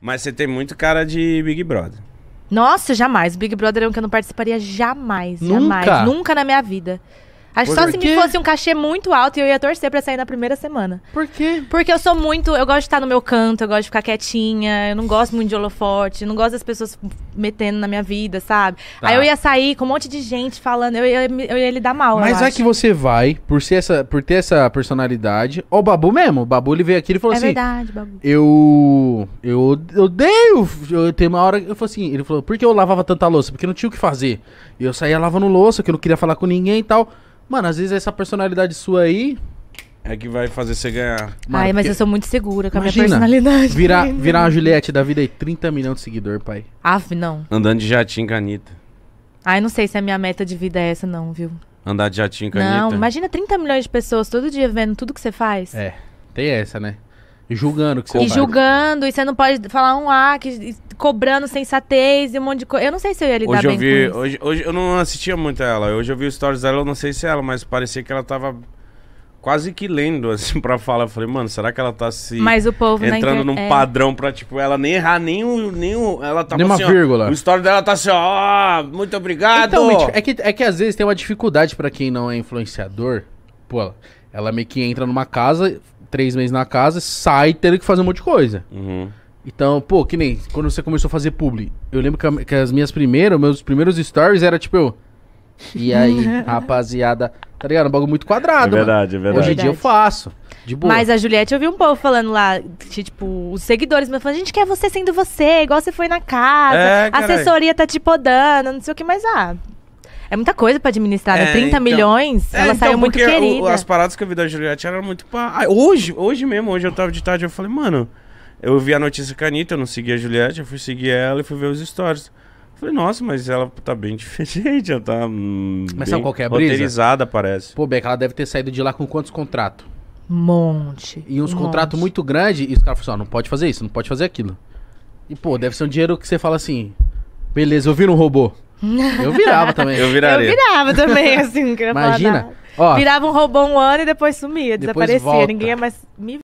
Mas você tem muito cara de Big Brother. Nossa, jamais. Big Brother é um que eu não participaria jamais, Nunca? jamais. Nunca na minha vida. Acho que só se me fosse um cachê muito alto e eu ia torcer pra sair na primeira semana. Por quê? Porque eu sou muito. Eu gosto de estar no meu canto, eu gosto de ficar quietinha, eu não gosto muito de holofote, não gosto das pessoas metendo na minha vida, sabe? Tá. Aí eu ia sair com um monte de gente falando, eu ia, eu ia dar mal. Mas é acho. que você vai, por, ser essa, por ter essa personalidade. Ó, o Babu mesmo, o Babu ele veio aqui e falou é assim. É verdade, Babu. Eu. Eu odeio. Eu, eu, tenho uma hora. Eu falei assim, ele falou, por que eu lavava tanta louça? Porque não tinha o que fazer. E eu saía lavando louça, que eu não queria falar com ninguém e tal. Mano, às vezes essa personalidade sua aí é que vai fazer você ganhar. Mano, Ai, mas porque... eu sou muito segura com Imagina, a minha personalidade. Virar, virar uma Juliette da vida aí, 30 milhões de seguidor, pai. ah não. Andando de jatinho, canita. Ai, não sei se a minha meta de vida é essa, não, viu? Andar de jatinho, canita. Não, imagina 30 milhões de pessoas todo dia vendo tudo que você faz. É, tem essa, né? E julgando que você E faz. É? julgando, e você não pode falar um A, que cobrando sensatez e um monte de coisa. Eu não sei se eu ia lidar hoje eu vi, Hoje, hoje eu não assistia muito a ela. Hoje eu vi os stories dela, eu não sei se é ela, mas parecia que ela tava quase que lendo, assim, pra falar. Eu falei, mano, será que ela tá se. Mas o povo Entrando num é. padrão pra, tipo, ela nem errar nem o. Nem o ela tá nem uma assim, vírgula. Ó, o story dela tá assim, ó, muito obrigado. Então, tipo, é que, é que às vezes tem uma dificuldade pra quem não é influenciador. Pô, ela meio que entra numa casa, três meses na casa, sai tendo que fazer um monte de coisa. Uhum. Então, pô, que nem quando você começou a fazer publi. Eu lembro que, a, que as minhas primeiras, meus primeiros stories era tipo eu. E aí, é. rapaziada, tá ligado? Um bagulho muito quadrado. É verdade, mano. é verdade. Hoje em dia eu faço. De boa. Mas a Juliette, eu vi um povo falando lá, que, tipo, os seguidores, me falando, a gente quer é você sendo você, igual você foi na casa, é, a assessoria tá te podando, não sei o que mais. Ah, é muita coisa pra administrar, né? 30 é, então, milhões, é, ela então, saiu muito querida. O, as paradas que eu vi da Juliette eram muito. Pa... Ah, hoje, hoje mesmo, hoje eu tava de tarde, eu falei, mano, eu vi a notícia com a Anitta, eu não segui a Juliette, eu fui seguir ela e fui ver os stories. Falei, nossa, mas ela tá bem diferente, ela tá. Hum, mas sabe qualquer é brisa? Roteirizada, parece. Pô, Beck, ela deve ter saído de lá com quantos contratos? Monte. E uns contratos muito grandes, e os caras falaram, assim, não pode fazer isso, não pode fazer aquilo. E, pô, deve ser um dinheiro que você fala assim, beleza, eu viro um robô. Eu virava também. Eu viraria. Eu virava também, assim, que Imagina. Ó, virava um robô um ano e depois sumia, depois desaparecia. Volta. Ninguém mais me